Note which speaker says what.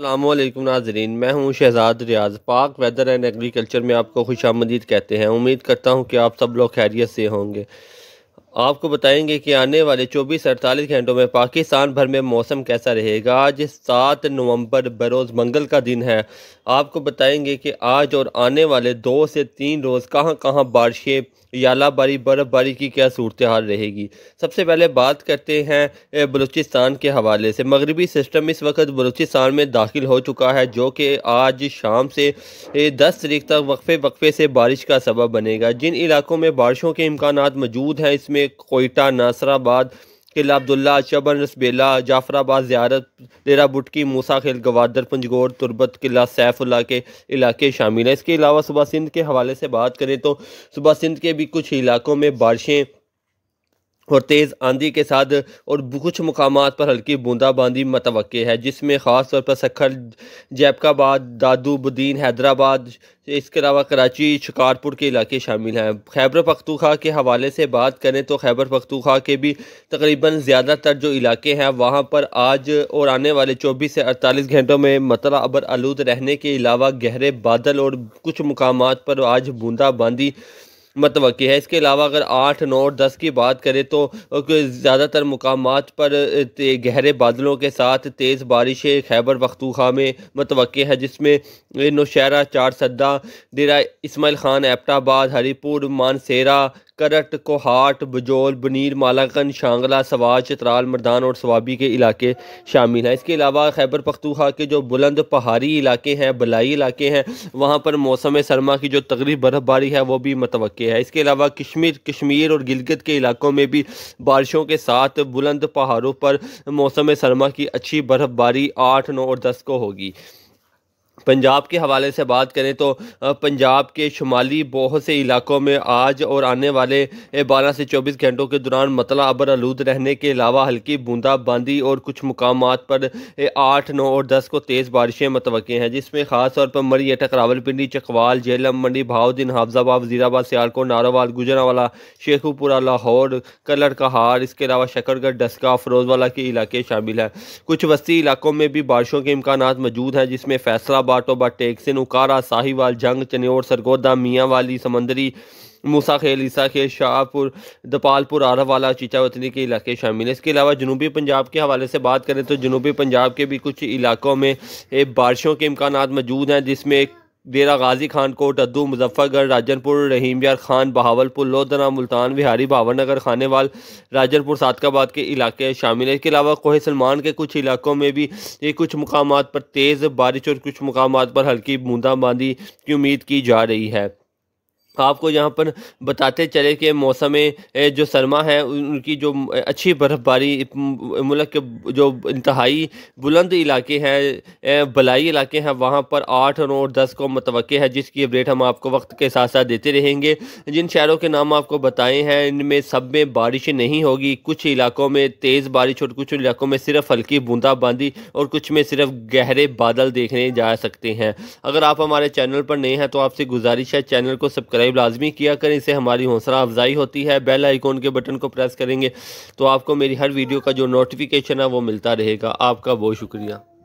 Speaker 1: अल्लाम नाजरीन मैं हूँ शहजाद रियाज पाक वेदर एंड एग्रीकल्चर में आपको खुश आमदीद कहते हैं उम्मीद करता हूँ कि आप सब लोग खैरियत से होंगे आपको बताएंगे कि आने वाले 24-48 घंटों में पाकिस्तान भर में मौसम कैसा रहेगा आज सात नवंबर बरोज़ मंगल का दिन है आपको बताएंगे कि आज और आने वाले दो से तीन रोज़ कहाँ कहाँ बारिशें यालाबारी बर्फ़बारी की क्या सूरत हाल रहेगी सबसे पहले बात करते हैं बलूचिस्तान के हवाले से मगरबी सिस्टम इस वक्त बलूचिस्तान में दाखिल हो चुका है जो कि आज शाम से दस तरीक तक वक्फे वक्फे से बारिश का सबब बनेगा जिन इलाकों में बारिशों के इम्कान मौजूद हैं इसमें में कोयटा नासराबाद किला अब्दुल्ला चबन रसबेला जाफराबाद ज्यारत डेरा बुटकी मूसा खेल गवादर पंजगोर तुरबत किला सैफुल्ला के इलाके शामिल हैं इसके अलावा सुबह सिंध के हवाले से बात करें तो सुबह सिंध के भी कुछ इलाकों में बारिशें और तेज़ आंधी के साथ और कुछ मकाम पर हल्की बूंदाबांदी मतव है जिसमें ख़ास तौर पर सखर जैबकाबाद दादू बुद्दीन हैदराबाद इसके अलावा कराची शिकारपुर के इलाके शामिल हैं खैबर पखतूखा के हवाले से बात करें तो खैबर पखतूखा के भी तकरीबन ज़्यादातर जो इलाके हैं वहाँ पर आज और आने वाले चौबीस से अड़तालीस घंटों में मतला अबर आलूद रहने के अलावा गहरे बादल और कुछ मकाम पर आज बूंदाबांदी मतव है इसके अलावा अगर आठ नौ दस की बात करें तो ज़्यादातर मकाम पर गहरे बादलों के साथ तेज़ बारिशें खैबर पखतूखा में मतव है जिसमें नौशहरा चार सद्दा डेरा इसमाइल खान एपटाबाद हरीपुर मानसेरा करट कोहाट बजोल बनीर मालाकन शांगला सवाज चित्राल मर्दान और सवाबी के इलाके शामिल हैं इसके अलावा खैबर पख्तूखा के जो बुलंद पहाड़ी इलाके हैं बलाई इलाके हैं वहाँ पर मौसम सरमा की जो तकरीब बर्फबारी है वो भी मतव वाक़ है इसके अलावा कश्मीर कश्मीर और गिलगित के इलाकों में भी बारिशों के साथ बुलंद पहाड़ों पर मौसम सरमा की अच्छी बर्फ़बारी आठ नौ और दस को होगी पंजाब के हवाले से बात करें तो पंजाब के शुमाली बहुत से इलाकों में आज और आने वाले 12 से 24 घंटों के दौरान मतला अबर आलूद रहने के अलावा हल्की बूंदाबांदी और कुछ मकाम पर आठ नौ और दस को तेज़ बारिशें मतव हैं जिसमें ख़ास तौर पर अटक रावलपिंडी चकवाल जेलम मंडी भावदिन हाफजाबाद वजीराबाद सियालकोट नारोवाल गुजरावाला शेखुपुरा लाहौर कलर कहार इसके अलावा शकरगढ़ डस्का फरोजवाला के इलाके शामिल हैं कुछ वस्ती इलाकों में भी बारिशों के इम्कान मौजूद हैं जिसमें फैसला बाटोबा टेकसिन उकारा साहिवाल जंग चन्योर सरगोदा मियाँ वाली समंदरी मूसा खेल ईसा खेल शाहपुर दपालपुर आरावाला चीचा वतनी के इलाके शामिल हैं इसके अलावा जनूबी पंजाब के हवाले से बात करें तो जनूबी पंजाब के भी कुछ इलाकों में बारिशों के इम्कान मौजूद हैं जिसमें डेरा गाजी खान कोट अद्दू मुजफ्फरगढ़ राजनपुर रहीम यार खान बहावलपुर लोधना मुल्तान बिहारी भावनगर खानेवाल राजनपुर सादकाबाद के इलाके शामिल हैं इसके अलावा कोह सलमान के कुछ इलाकों में भी ये कुछ मकाम पर तेज़ बारिश और कुछ मकाम पर हल्की बूंदाबांदी की उम्मीद की जा रही है आपको यहाँ पर बताते चले कि मौसम जो सरमा है उनकी जो अच्छी बर्फ़बारी मुल्क के जो इंतहाई बुलंद इलाके हैं बलाई इलाके हैं वहाँ पर आठ और नौ दस को मतव है जिसकी अपडेट हम आपको वक्त के साथ साथ देते रहेंगे जिन शहरों के नाम आपको बताए हैं इनमें सब में बारिश नहीं होगी कुछ इलाकों में तेज़ बारिश और कुछ इलाकों में सिर्फ हल्की बूंदाबांदी और कुछ में सिर्फ गहरे बादल देखने जा सकते हैं अगर आप हमारे चैनल पर नए हैं तो आपसे गुजारिश है चैनल को सब्सक्राइब सब्सक्राइब लाजमी किया करें इससे हमारी हौसला अफजाई होती है बेल आइकॉन के बटन को प्रेस करेंगे तो आपको मेरी हर वीडियो का जो नोटिफिकेशन है वो मिलता रहेगा आपका बहुत शुक्रिया